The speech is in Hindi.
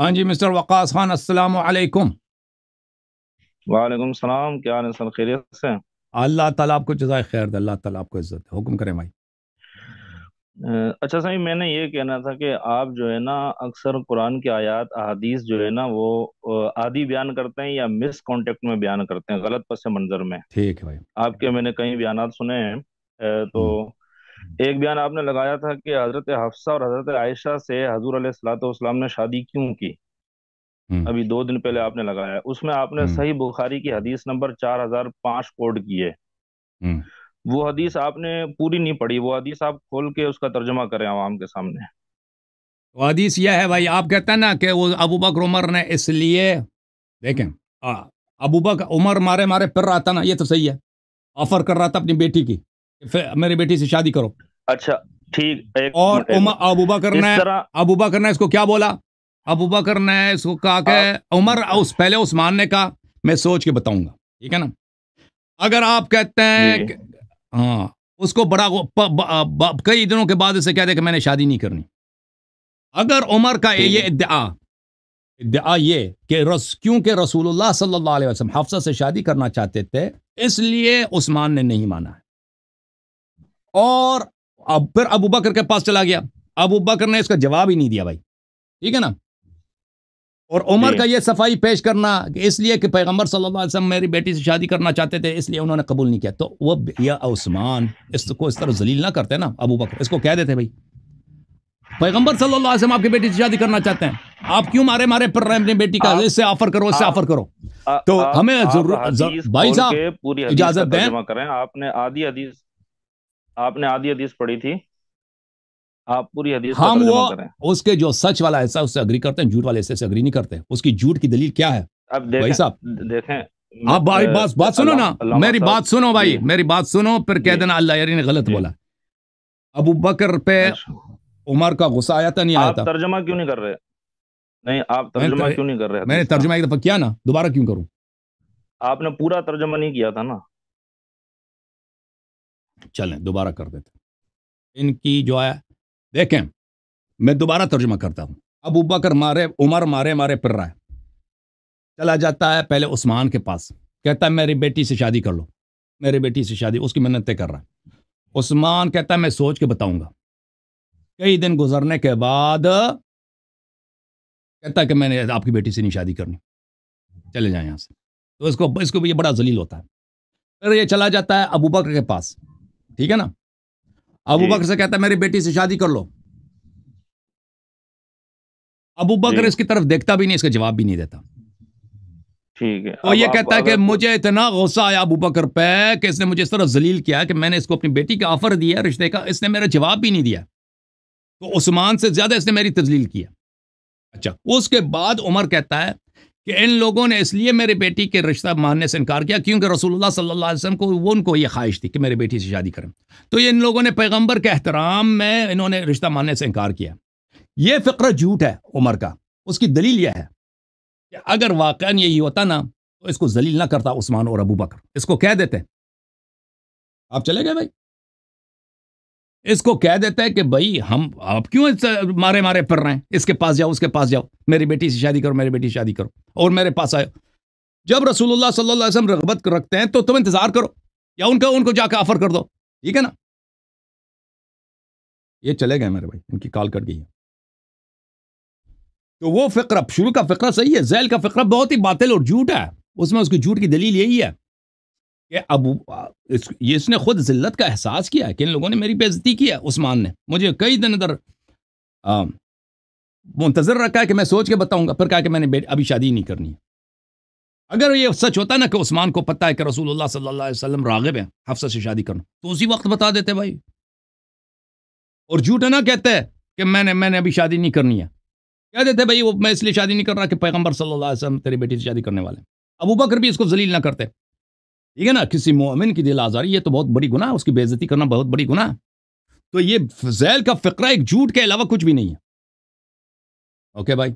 हाँ जी मिस्टर वक़ास खान अस्सलाम वालेकुम वालेकुम सलाम क्या हाल है सर खैरियत से अल्लाह ताला आपको जजाय खैर अल्लाह ताला आपको इज्जत हुक्म करें भाई अच्छा सही मैंने ये कहना था कि आप जो है ना अक्सर कुरान की आयत अदीस जो है ना वो आदि बयान करते हैं या मिस कॉन्टेक्ट में बयान करते हैं गलत पस मंजर में ठीक है भाई आपके मैंने कई बयान सुने हैं तो हम्म। एक बयान आपने लगाया था कि हजरत हफ्सा और हजरत आयशा से हजूर सलाम ने शादी क्यों की हम्म। अभी दो दिन पहले आपने लगाया उसमें आपने हम्म। सही बुखारी की हदीस नंबर चार हजार पांच कोड किए हम्म। वो हदीस आपने पूरी नहीं पढ़ी वो हदीस आप खोल के उसका तर्जमा करें आवाम के सामने तो हदीस यह है भाई आप कहते हैं ना कि वो अबू बकर उमर ने इसलिए देखें आ, हाँ, अबू बकर उमर मारे मारे फिर रहा था ना ये तो सही है ऑफर कर रहा था अपनी बेटी की मेरी बेटी से शादी करो अच्छा ठीक और उमर अबूबा करना है अबूबा करना है इसको क्या बोला अबूबा करना है इसको कहा के हाँ। उमर उस पहले उस्मान ने कहा मैं सोच के बताऊंगा ठीक है ना अगर आप कहते हैं हाँ उसको बड़ा प, ब, ब, कई दिनों के बाद इसे कहते कि मैंने शादी नहीं करनी अगर उमर का ये इद्दा इद्दा ये कि रस क्योंकि रसूलुल्लाह सल्लल्लाहु अलैहि वसल्लम हफ्सा से शादी करना चाहते थे इसलिए उस्मान ने नहीं माना है और अब फिर अबू बकर के पास चला गया अबू बकर ने इसका जवाब ही नहीं दिया भाई ठीक है ना और उमर का ये सफाई पेश करना इसलिए कि पैगंबर सल्लल्लाहु अलैहि वसल्लम मेरी बेटी से शादी करना चाहते थे इसलिए उन्होंने कबूल नहीं किया तो वो या उस्मान इसको इस तरह जलील ना करते ना अबू बकर इसको कह देते भाई पैगंबर सल्लल्लाहु अलैहि वसल्लम आपकी बेटी से शादी करना चाहते हैं आप क्यों मारे मारे पर रहे अपनी बेटी का इससे ऑफर करो इससे ऑफर करो तो हमें जरूर भाई साहब इजाजत दें आपने आधी हदीस आपने आधी हदीस पढ़ी थी आप पूरी हदीस हम वो उसके जो सच वाला हिस्सा उससे अग्री करते हैं झूठ वाले हिस्से से अग्री नहीं करते उसकी झूठ की दलील क्या है अब देखें, भाई साहब देखें आप भाई बात बात सुनो ना मेरी बात सुनो भाई मेरी बात सुनो फिर कह देना अल्लाह ने गलत बोला अबू बकर पे अच्छा। उमर का गुस्सा आया था नहीं आया था तर्जमा क्यों नहीं कर रहे नहीं आप तर्जमा क्यों नहीं कर रहे मैंने तर्जमा एक दफा किया ना दोबारा क्यों करूं आपने पूरा तर्जमा नहीं किया था ना चलें दोबारा कर देते इनकी जो है देखें मैं दोबारा तर्जमा करता हूँ अबू बकर मारे उमर मारे मारे फिर रहा है चला जाता है पहले उस्मान के पास कहता है मेरी बेटी से शादी कर लो मेरी बेटी से शादी उसकी मिन्नतें कर रहा है उस्मान कहता है मैं सोच के बताऊंगा कई दिन गुजरने के बाद कहता है कि मैंने आपकी बेटी से नहीं शादी करनी चले जाए यहाँ से तो इसको इसको भी ये बड़ा जलील होता है फिर ये चला जाता है अबूबकर के पास ठीक है ना अबू बकर से कहता है मेरी बेटी से शादी कर लो अबू बकर इसकी तरफ देखता भी नहीं इसका जवाब भी नहीं देता ठीक है और ये कहता है कि मुझे इतना गुस्सा आया अबू बकर पे कि इसने मुझे इस तरह जलील किया कि मैंने इसको अपनी बेटी का ऑफर दिया रिश्ते का इसने मेरा जवाब भी नहीं दिया तो उस्मान से ज्यादा इसने मेरी तजलील किया अच्छा उसके बाद उमर कहता है कि इन लोगों ने इसलिए मेरी बेटी के रिश्ता मानने से इनकार किया क्योंकि रसूलुल्लाह सल्लल्लाहु अलैहि वसल्लम को वो उनको ये ख्वाहिश थी कि मेरी बेटी से शादी करें तो ये इन लोगों ने पैगंबर के एहतराम में इन्होंने रिश्ता मानने से इनकार किया ये फ़िक्र झूठ है उमर का उसकी दलील यह है कि अगर वाकई यही होता ना तो इसको जलील ना करता उस्मान और अबू बकर इसको कह देते आप चले गए भाई इसको कह देता है कि भाई हम आप क्यों मारे मारे फिर रहे हैं इसके पास जाओ उसके पास जाओ मेरी बेटी से शादी करो मेरी बेटी से शादी करो और मेरे पास आयो जब रसूलुल्लाह सल्लल्लाहु अलैहि वसल्लम रगबत रखते हैं तो तुम इंतजार करो या उनका उनको जाकर ऑफर कर दो ठीक है ना ये चले गए मेरे भाई इनकी कॉल कट गई है तो वो फ़िक्र शुरू का फ़िक्र सही है जैल का फ़िक्र बहुत ही बातिल और झूठ है उसमें उसकी झूठ की दलील यही है कि अब इस, ये इसने खुद जिल्लत का एहसास किया कि इन लोगों ने मेरी बेजती की है उस्मान ने मुझे कई दिन इधर मुंतजर रखा है कि मैं सोच के बताऊंगा फिर कहा कि मैंने अभी शादी नहीं करनी है अगर ये सच होता ना कि उस्मान को पता है कि रसूल सल्लाम रागब रागिब है हफ्सा से शादी करना तो उसी वक्त बता देते भाई और झूठ ना कहते कि मैंने मैंने अभी शादी नहीं करनी है कह देते भाई वो मैं इसलिए शादी नहीं कर रहा कि पैगम्बर सल्ला वसलम तेरी बेटी से शादी करने वाले अबू बकर भी इसको जलील ना करते ठीक है ना किसी मोमिन की दिल आजारी ये तो बहुत बड़ी गुना उसकी बेजती करना बहुत बड़ी गुना तो ये फजैल का फ़िक्रा एक झूठ के अलावा कुछ भी नहीं है ओके भाई